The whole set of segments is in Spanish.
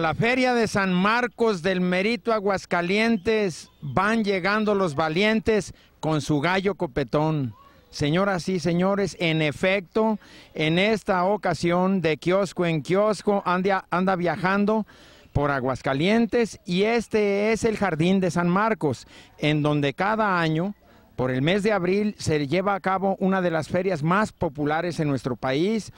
la feria de San Marcos del Merito Aguascalientes van llegando los valientes con su gallo copetón. Señoras y señores, en efecto, en esta ocasión de kiosco en kiosco anda, anda viajando por Aguascalientes y este es el Jardín de San Marcos, en donde cada año por el mes de abril se lleva a cabo una de las ferias más populares en nuestro país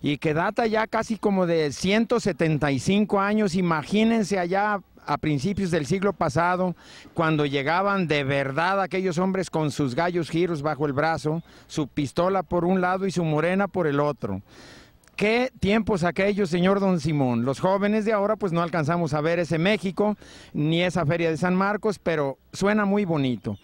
y que data ya casi como de 175 años. Imagínense allá a principios del siglo pasado, cuando llegaban de verdad aquellos hombres con sus gallos giros bajo el brazo, su pistola por un lado y su morena por el otro. Qué tiempos aquellos, señor Don Simón. Los jóvenes de ahora pues no alcanzamos a ver ese México ni esa feria de San Marcos, pero suena muy bonito.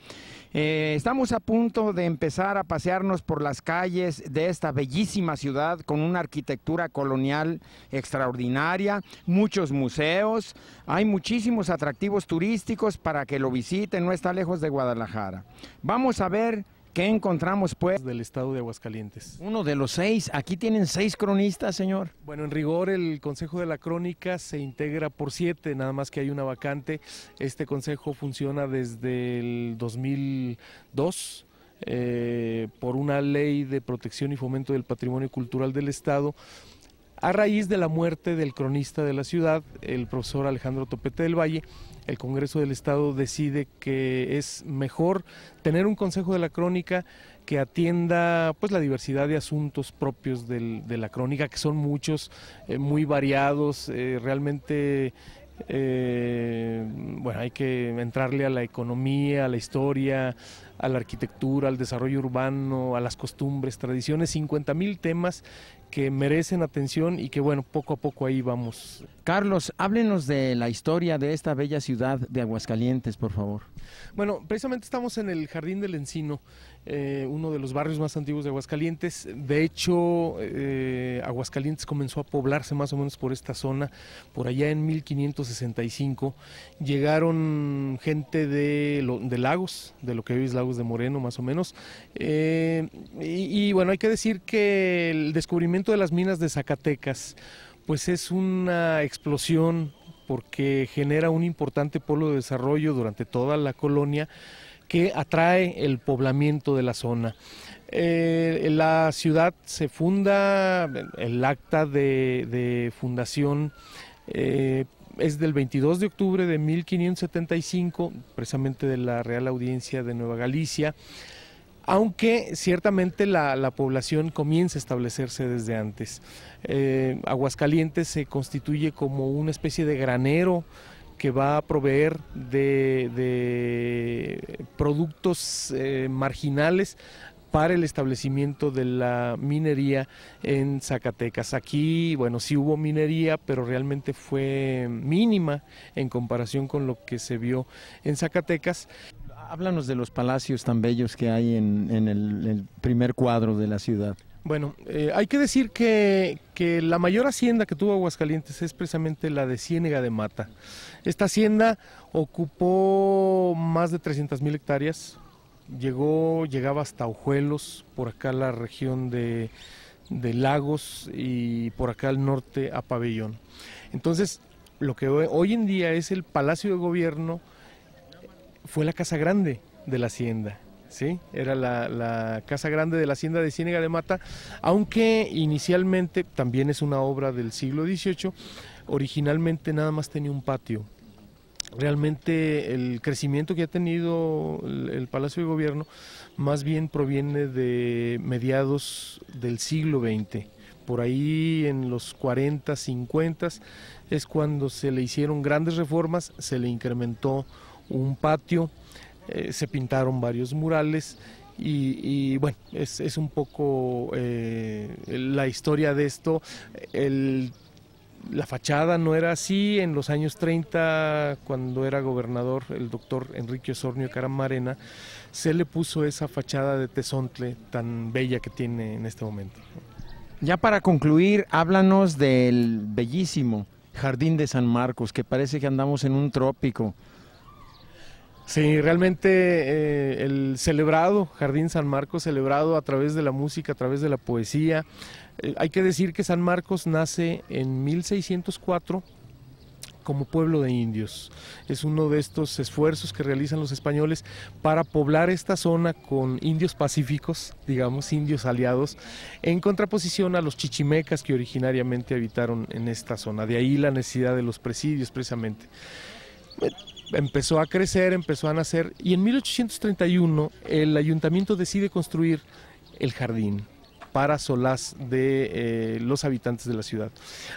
Eh, estamos a punto de empezar a pasearnos por las calles de esta bellísima ciudad con una arquitectura colonial extraordinaria, muchos museos, hay muchísimos atractivos turísticos para que lo visiten, no está lejos de Guadalajara. Vamos a ver ¿Qué encontramos, pues? Del estado de Aguascalientes. Uno de los seis. Aquí tienen seis cronistas, señor. Bueno, en rigor, el Consejo de la Crónica se integra por siete, nada más que hay una vacante. Este consejo funciona desde el 2002. Eh, por una ley de protección y fomento del patrimonio cultural del Estado, a raíz de la muerte del cronista de la ciudad, el profesor Alejandro Topete del Valle, el Congreso del Estado decide que es mejor tener un Consejo de la Crónica que atienda pues la diversidad de asuntos propios de la crónica, que son muchos, eh, muy variados, eh, realmente eh, bueno, hay que entrarle a la economía, a la historia, a la arquitectura, al desarrollo urbano, a las costumbres, tradiciones, 50 mil temas que merecen atención y que bueno, poco a poco ahí vamos. Carlos, háblenos de la historia de esta bella ciudad de Aguascalientes, por favor. Bueno, precisamente estamos en el Jardín del Encino, eh, uno de los barrios más antiguos de Aguascalientes. De hecho, eh, Aguascalientes comenzó a poblarse más o menos por esta zona, por allá en 1565. Llegaron gente de, de Lagos, de lo que hoy es la de Moreno, más o menos. Eh, y, bueno, hay que decir que el descubrimiento de las minas de Zacatecas, pues es una explosión porque genera un importante polo de desarrollo durante toda la colonia que atrae el poblamiento de la zona. Eh, la ciudad se funda, el acta de, fundación eh, es del 22 de octubre de 1575, precisamente de la Real Audiencia de Nueva Galicia, aunque ciertamente la, población comienza a establecerse desde antes. Eh, Aguascalientes se constituye como una especie de granero que va a proveer de, productos eh, marginales para el establecimiento de la minería en Zacatecas. Aquí, bueno, sí hubo minería, pero realmente fue mínima en comparación con lo que se vio en Zacatecas. Háblanos de los palacios tan bellos que hay en, el, primer cuadro de la ciudad. Bueno, eh, hay que decir que, que, la mayor hacienda que tuvo Aguascalientes es precisamente la de Ciénega de Mata. Esta hacienda ocupó más de 300 mil hectáreas, llegó, llegaba hasta Ojuelos, por acá la región de, Lagos y por acá al norte a Pabellón. Entonces, lo que hoy en día es el Palacio de Gobierno fue la Casa Grande de la Hacienda. ¿sí? Era la, casa grande de la hacienda de Ciénega de Mata, aunque inicialmente también es una obra del siglo XVIII, originalmente nada más tenía un patio, realmente el crecimiento que ha tenido el, Palacio de Gobierno más bien proviene de mediados del siglo XX. Por ahí en los 40, 50 es cuando se le hicieron grandes reformas, se le incrementó un patio, eh, se pintaron varios murales y, bueno, es, un poco eh, la historia de esto. El la fachada no era así. En los años 30, cuando era gobernador el doctor Enrique Osornio Caramarena, se le puso esa fachada de tesontle tan bella que tiene en este momento. Ya para concluir, háblanos del bellísimo Jardín de San Marcos, que parece que andamos en un trópico. Sí, realmente eh, el celebrado Jardín San Marcos, celebrado a través de la música, a través de la poesía, eh, hay que decir que San Marcos nace en 1604 como pueblo de indios. Es uno de estos esfuerzos que realizan los españoles para poblar esta zona con indios pacíficos, digamos, indios aliados, en contraposición a los chichimecas que originariamente habitaron en esta zona. De ahí la necesidad de los presidios, precisamente. Empezó a crecer, empezó a nacer y en 1831 el ayuntamiento decide construir el jardín para de eh, los habitantes de la ciudad.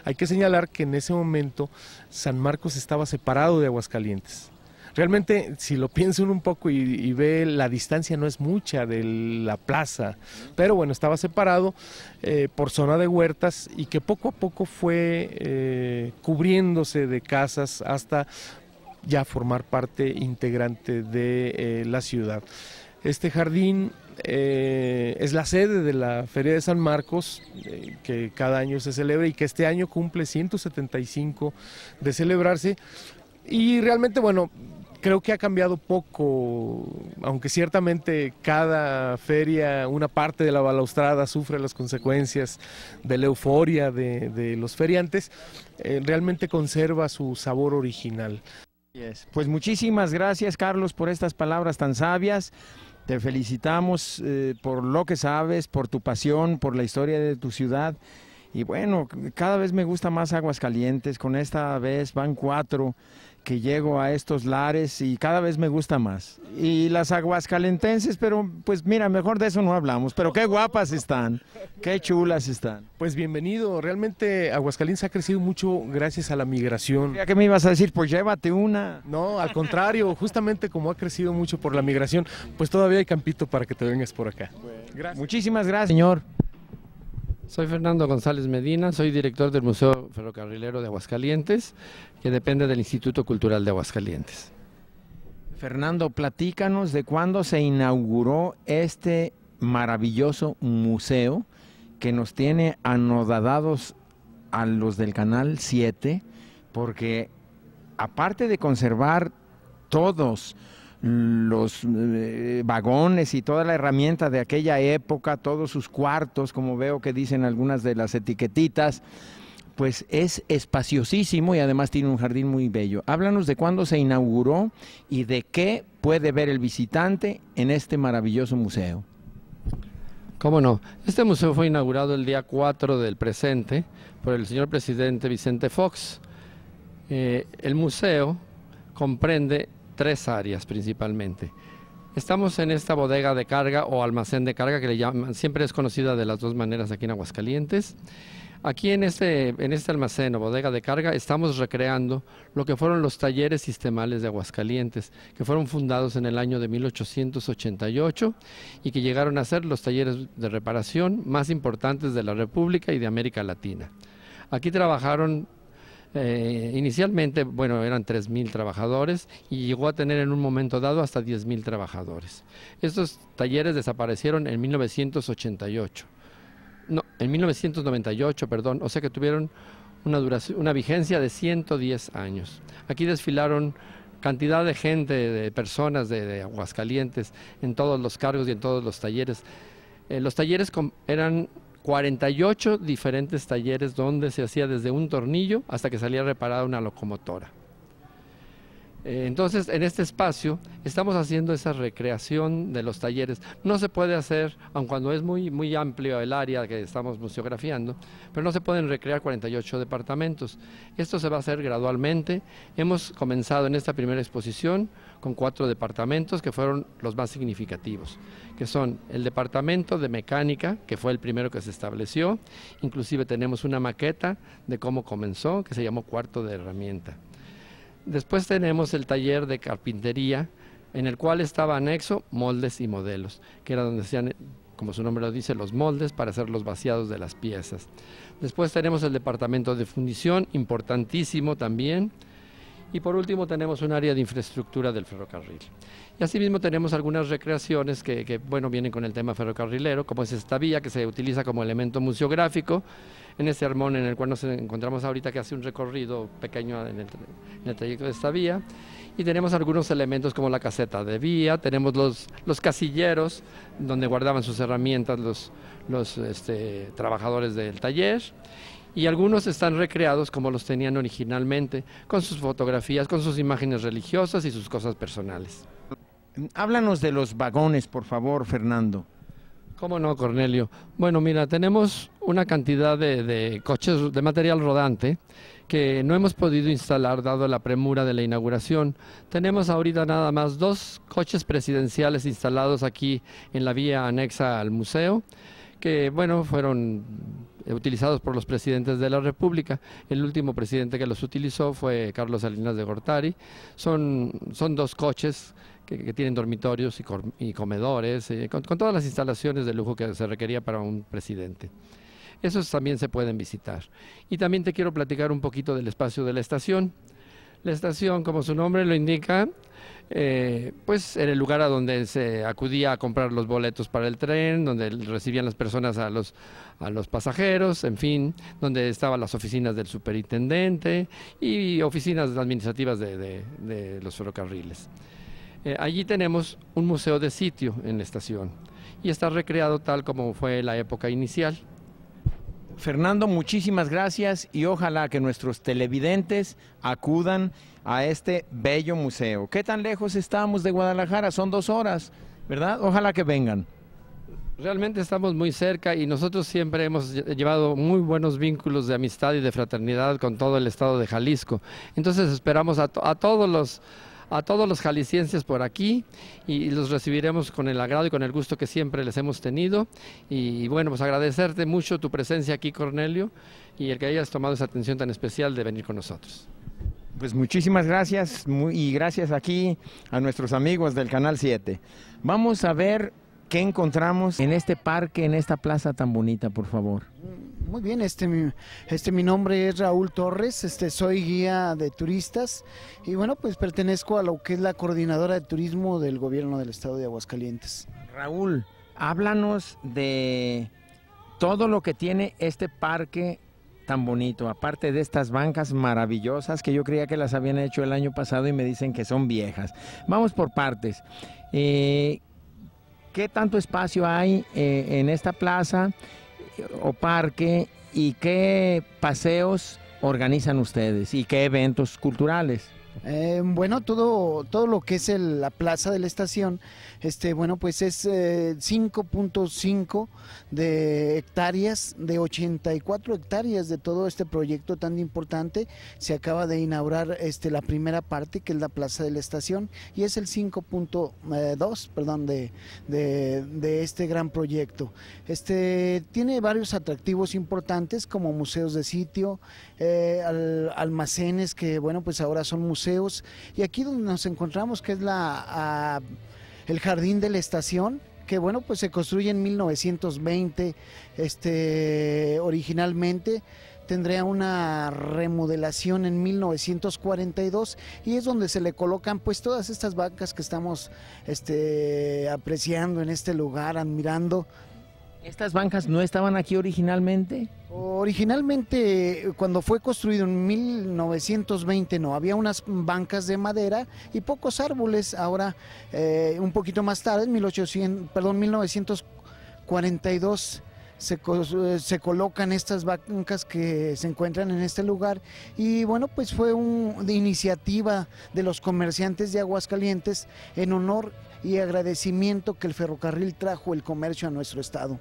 Hay que señalar que en ese momento San Marcos estaba separado de Aguascalientes. Realmente, si lo piensan un poco y, ve, la distancia no es mucha de la plaza, pero bueno, estaba separado eh, por zona de huertas y que poco a poco fue eh, cubriéndose de casas hasta ya formar parte integrante de la ciudad. Este jardín eh, es la sede de la Feria de San Marcos, eh, que cada año se celebra y que este año cumple 175 de celebrarse. Y realmente, bueno, creo que ha cambiado poco, aunque ciertamente cada feria, una parte de la balaustrada sufre las consecuencias de la euforia de, los feriantes, eh, realmente conserva su sabor original. Pues muchísimas gracias Carlos por estas palabras tan sabias. Te felicitamos eh, por lo que sabes, por tu pasión, por la historia de tu ciudad y bueno, cada vez me gusta más Aguascalientes, con esta vez van cuatro que llego a estos lares y cada vez me gusta más. Y las aguascalentenses, pero pues mira, mejor de eso no hablamos, pero qué guapas están, qué chulas están. Pues bienvenido, realmente Aguascalientes ha crecido mucho gracias a la migración. ¿Ya que me ibas a decir? Pues llévate una. No, al contrario, justamente como ha crecido mucho por la migración, pues todavía hay campito para que te vengas por acá. Muchísimas gracias, señor. Soy Fernando González Medina, soy director del Museo Ferrocarrilero de Aguascalientes, que depende del Instituto Cultural de Aguascalientes. Fernando, platícanos de cuándo se inauguró este maravilloso museo que nos tiene anodadados a los del Canal 7, porque aparte de conservar todos los eh, vagones y toda la herramienta de aquella época, todos sus cuartos, como veo que dicen algunas de las etiquetitas, pues es espaciosísimo y además tiene un jardín muy bello. Háblanos de cuándo se inauguró y de qué puede ver el visitante en este maravilloso museo. ¿Cómo no? Este museo fue inaugurado el día 4 del presente por el señor presidente Vicente Fox. Eh, el museo comprende tres áreas principalmente. Estamos en esta bodega de carga o almacén de carga que siempre es conocida de las dos maneras aquí en Aguascalientes. Aquí en este, en este almacén o bodega de carga estamos recreando lo que fueron los talleres sistemales de Aguascalientes, que fueron fundados en el año de 1888 y que llegaron a ser los talleres de reparación más importantes de la República y de América Latina. Aquí trabajaron eh, inicialmente, bueno, eran 3.000 trabajadores y llegó a tener en un momento dado hasta 10.000 trabajadores. Estos talleres desaparecieron en 1988. No, en 1998, perdón, o sea que tuvieron una, duración, una vigencia de 110 años. Aquí desfilaron cantidad de gente, de personas de, Aguascalientes, en todos los cargos y en todos los talleres. Eh, los talleres eran 48 diferentes talleres donde se hacía desde un tornillo hasta que salía reparada una locomotora. Eh, entonces, en este espacio estamos haciendo esa recreación de los talleres. No se puede hacer, aun cuando es muy, muy amplio el área que estamos museografiando, pero no se pueden recrear 48 departamentos. Esto se va a hacer gradualmente. Hemos comenzado en esta primera exposición con cuatro departamentos que fueron los más significativos, que son el departamento de mecánica, que fue el primero que se estableció. Inclusive tenemos una maqueta de cómo comenzó, que se llamó cuarto de herramienta. Después tenemos el taller de carpintería, en el cual estaba anexo moldes y modelos, que era donde hacían, como su nombre lo dice, los moldes para hacer los vaciados de las piezas. Después tenemos el departamento de fundición, importantísimo también, y por último tenemos un área de infraestructura del ferrocarril. Y asimismo tenemos algunas recreaciones que, bueno, vienen con el tema ferrocarrilero, como es esta vía que se utiliza como elemento museográfico, en este armón en el cual nos encontramos ahorita que hace un recorrido pequeño en el, en el trayecto de esta vía. Y tenemos algunos elementos como la caseta de vía, tenemos los, los casilleros donde guardaban sus herramientas los, los este, trabajadores del taller y algunos están recreados como los tenían originalmente, con sus fotografías, con sus imágenes religiosas y sus cosas personales. Háblanos de los vagones, por favor, Fernando. ¿Cómo no, Cornelio? Bueno, mira, tenemos una cantidad de, de, coches de material rodante que no hemos podido instalar dado la premura de la inauguración. Tenemos ahorita nada más dos coches presidenciales instalados aquí en la vía anexa al museo, que bueno, fueron utilizados por los presidentes de la República. El último presidente que los utilizó fue Carlos Salinas de Gortari. Son, dos coches que, tienen dormitorios y, comedores, eh, con todas las instalaciones de lujo que se requería para un presidente. Esos también se pueden visitar. Y también te quiero platicar un poquito del espacio de la estación. La estación, como su nombre lo indica, eh, pues era el lugar a donde se acudía a comprar los boletos para el tren, donde recibían las personas a los, a los pasajeros, en fin, donde estaban las oficinas del superintendente y oficinas administrativas de, los ferrocarriles. Eh, allí tenemos un museo de sitio en la estación y está recreado tal como fue la época inicial. Fernando, muchísimas gracias y ojalá que nuestros televidentes acudan a este bello museo. ¿Qué tan lejos estamos de Guadalajara? Son dos horas, ¿verdad? Ojalá que vengan. Realmente estamos muy cerca y nosotros siempre hemos llevado muy buenos vínculos de amistad y de fraternidad con todo el estado de Jalisco. Entonces esperamos a, a todos los a todos los jaliscienses por aquí y los recibiremos con el agrado y con el gusto que siempre les hemos tenido. Y bueno, pues agradecerte mucho tu presencia aquí, Cornelio, y el que hayas tomado esa atención tan especial de venir con nosotros. Pues muchísimas gracias y gracias aquí a nuestros amigos del Canal 7. Vamos a ver qué encontramos en este parque, en esta plaza tan bonita, por favor. Muy bien, este mi, este mi nombre es Raúl Torres, este soy guía de turistas y bueno, pues pertenezco a lo que es la coordinadora de turismo del gobierno del estado de Aguascalientes. Raúl, háblanos de todo lo que tiene este parque tan bonito, aparte de estas bancas maravillosas que yo creía que las habían hecho el año pasado y me dicen que son viejas. Vamos por partes. Eh, ¿Qué tanto espacio hay eh, en esta plaza? o parque y qué paseos organizan ustedes y qué eventos culturales. Eh, bueno, todo, todo lo que es la plaza de la estación, este, bueno, pues es 5.5 eh, de hectáreas, de 84 hectáreas de todo este proyecto tan importante. Se acaba de inaugurar este, la primera parte, que es la plaza de la estación, y es el 5.2, perdón, de, este gran proyecto. Este, tiene varios atractivos importantes como museos de sitio, eh, almacenes que, bueno, pues ahora son museos y aquí donde nos encontramos, que es la, el jardín de la estación, que bueno, pues se construye en 1920, este, originalmente tendría una remodelación en 1942 y es donde se le colocan pues todas estas vacas que estamos este, apreciando en este lugar, admirando, ¿Estas bancas no estaban aquí originalmente? Originalmente, cuando fue construido en 1920, no, había unas bancas de madera y pocos árboles. Ahora, eh, un poquito más tarde, en perdón, 1942, se, se, colocan estas bancas que se encuentran en este lugar y bueno pues fue una iniciativa de los comerciantes de Aguascalientes en honor y agradecimiento que el ferrocarril trajo el comercio a nuestro estado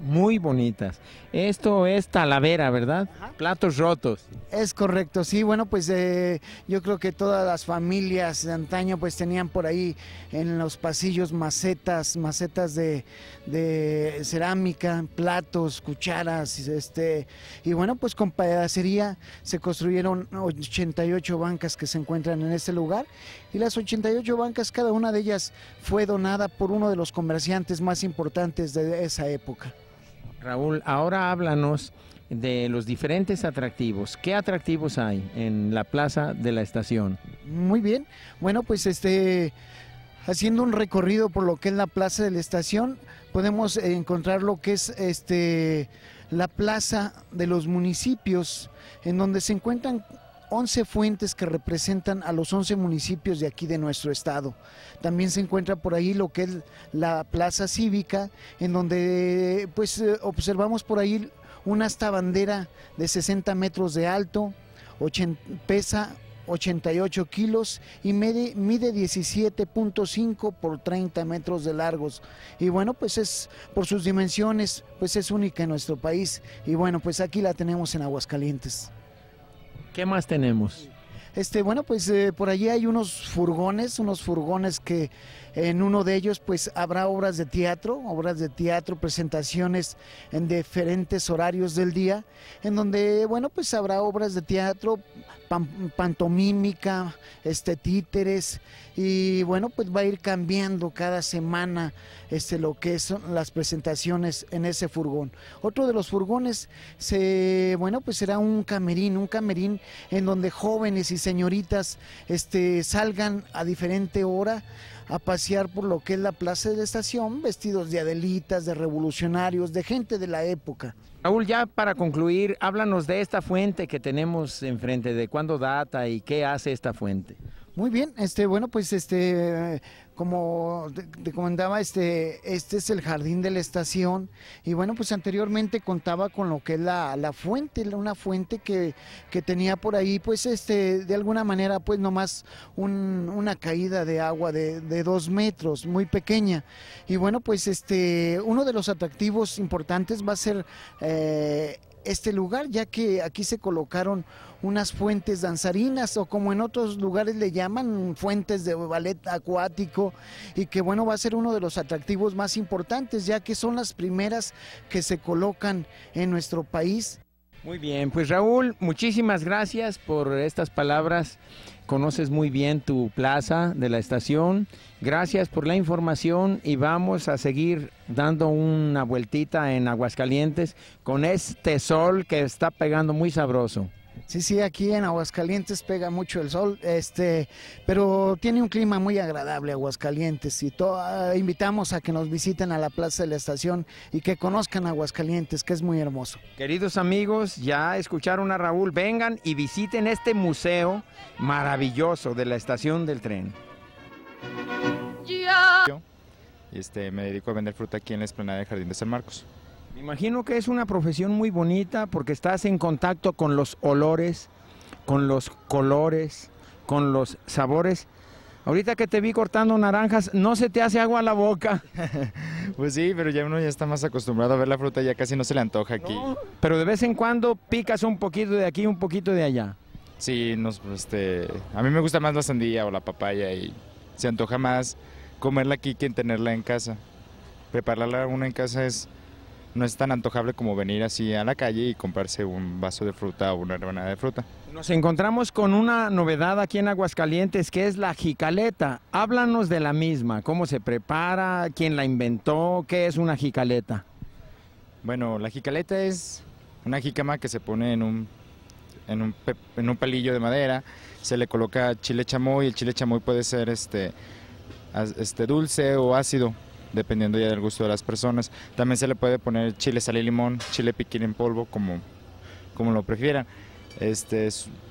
muy bonitas. Esto es Talavera, ¿verdad? Platos rotos. Es correcto, sí. Bueno, pues eh, yo creo que todas las familias de antaño pues tenían por ahí en los pasillos macetas, macetas de, cerámica, platos, cucharas, este y bueno, pues con pedacería se construyeron 88 bancas que se encuentran en este lugar y las 88 bancas, cada una de ellas fue donada por uno de los comerciantes más importantes de esa época. Raúl, ahora háblanos de los diferentes atractivos. ¿Qué atractivos hay en la plaza de la estación? Muy bien. Bueno, pues este haciendo un recorrido por lo que es la plaza de la estación, podemos encontrar lo que es este la plaza de los municipios en donde se encuentran 11 fuentes que representan a los 11 municipios de aquí de nuestro estado. También se encuentra por ahí lo que es la plaza cívica, en donde pues eh, observamos por ahí una hasta bandera de 60 metros de alto, pesa 88 kilos y mide, mide 17.5 por 30 metros de largos. Y bueno, pues es por sus dimensiones, pues es única en nuestro país. Y bueno, pues aquí la tenemos en Aguascalientes. ¿Qué más tenemos? Este, bueno, pues eh, por allí hay unos furgones, unos furgones que en uno de ellos pues habrá obras de teatro, obras de teatro, presentaciones en diferentes horarios del día, en donde, bueno, pues habrá obras de teatro, pantomímica, este, títeres, y bueno, pues va a ir cambiando cada semana este, lo que son las presentaciones en ese furgón. Otro de los furgones, se, bueno, pues será un camerín, un camerín en donde jóvenes y señoritas este, salgan a diferente hora a pasear por lo que es la plaza de estación, vestidos de adelitas, de revolucionarios, de gente de la época. Raúl, ya para concluir, háblanos de esta fuente que tenemos enfrente, de cuándo data y qué hace esta fuente. Muy bien, este, bueno, pues este, como te comentaba, este, este es el jardín de la estación y bueno, pues anteriormente contaba con lo que es la, la fuente, una fuente que, que, tenía por ahí, pues este, de alguna manera, pues nomás un, una caída de agua de, de, dos metros, muy pequeña. Y bueno, pues este, uno de los atractivos importantes va a ser eh, este lugar, ya que aquí se colocaron unas fuentes danzarinas o como en otros lugares le llaman fuentes de ballet acuático y que bueno va a ser uno de los atractivos más importantes ya que son las primeras que se colocan en nuestro país muy bien, pues Raúl, muchísimas gracias por estas palabras. Conoces muy bien tu plaza de la estación. Gracias por la información y vamos a seguir dando una vueltita en Aguascalientes con este sol que está pegando muy sabroso. Sí, sí, aquí en Aguascalientes pega mucho el sol, este, pero tiene un clima muy agradable Aguascalientes y ah, invitamos a que nos visiten a la Plaza de la Estación y que conozcan Aguascalientes, que es muy hermoso. Queridos amigos, ya escucharon a Raúl, vengan y visiten este museo maravilloso de la estación del tren. este, me dedico a vender fruta aquí en la esplanada de Jardín de San Marcos. Me imagino que es una profesión muy bonita porque estás en contacto con los olores, con los colores, con los sabores. Ahorita que te vi cortando naranjas, ¿no se te hace agua a la boca? pues sí, pero ya uno ya está más acostumbrado a ver la fruta, ya casi no se le antoja aquí. pero de vez en cuando picas un poquito de aquí, un poquito de allá. Sí, nos, este, a mí me gusta más la sandía o la papaya y se antoja más comerla aquí que tenerla en casa. Prepararla una en casa es no es tan antojable como venir así a la calle y comprarse un vaso de fruta o una rebanada de fruta. Nos encontramos con una novedad aquí en Aguascalientes que es la jicaleta. Háblanos de la misma, cómo se prepara, quién la inventó, qué es una jicaleta. Bueno, la jicaleta es una jicama que se pone en un, en un, en un palillo de madera, se le coloca chile chamoy, el chile chamoy puede ser este, este dulce o ácido dependiendo ya del gusto de las personas. También se le puede poner chile, sal y limón, chile piquín en polvo, como, como lo prefieran. Este,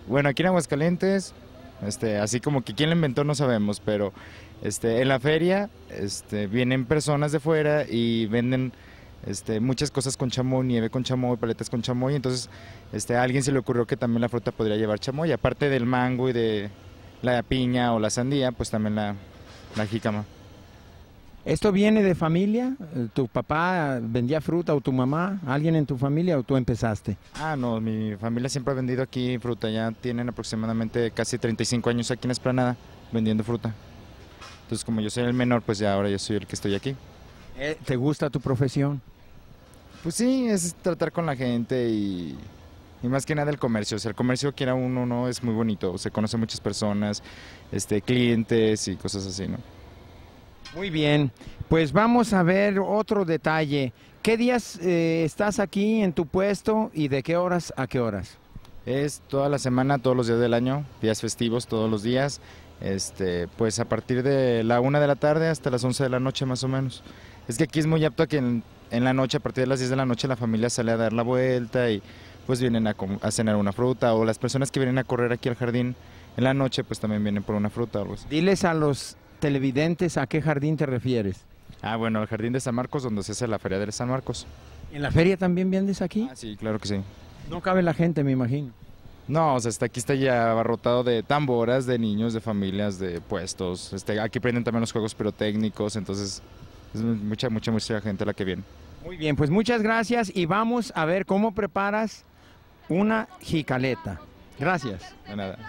bueno, aquí en Aguascalientes, este, así como que quién lo inventó no sabemos, pero este, en la feria este, vienen personas de fuera y venden este, muchas cosas con chamoy, nieve con chamoy, paletas con chamoy, entonces este, a alguien se le ocurrió que también la fruta podría llevar chamoy, aparte del mango y de la piña o la sandía, pues también la, la jícama. ¿Esto viene de familia? ¿Tu papá vendía fruta o tu mamá? ¿Alguien en tu familia o tú empezaste? Ah, no, mi familia siempre ha vendido aquí fruta. Ya tienen aproximadamente casi 35 años aquí en Esplanada vendiendo fruta. Entonces, como yo soy el menor, pues ya ahora yo soy el que estoy aquí. Eh, ¿Te gusta tu profesión? Pues sí, es tratar con la gente y, y más que nada el comercio. O sea, el comercio que era uno, ¿no? Es muy bonito. Se conoce muchas personas, este, clientes y cosas así, ¿no? Muy bien, pues vamos a ver otro detalle. ¿Qué días eh, estás aquí en tu puesto y de qué horas a qué horas? Es toda la semana, todos los días del año, días festivos todos los días, este, pues a partir de la una de la tarde hasta las 11 de la noche más o menos. Es que aquí es muy apto a que en, la noche, a partir de las 10 de la noche, la familia sale a dar la vuelta y pues vienen a, cenar una fruta o las personas que vienen a correr aquí al jardín en la noche pues también vienen por una fruta o Diles a los televidentes, ¿a qué jardín te refieres? Ah, bueno, AL jardín de San Marcos, donde se hace la feria de San Marcos. ¿En la feria también vendes aquí? Ah, sí, claro que sí. No cabe la gente, me imagino. No, o sea, aquí está ya abarrotado de tamboras, de niños, de familias, de puestos. Este, aquí prenden también los juegos pirotécnicos, entonces es mucha, mucha, mucha gente la que viene. Muy bien, pues muchas gracias y vamos a ver cómo preparas una jicaleta. Gracias. De nada.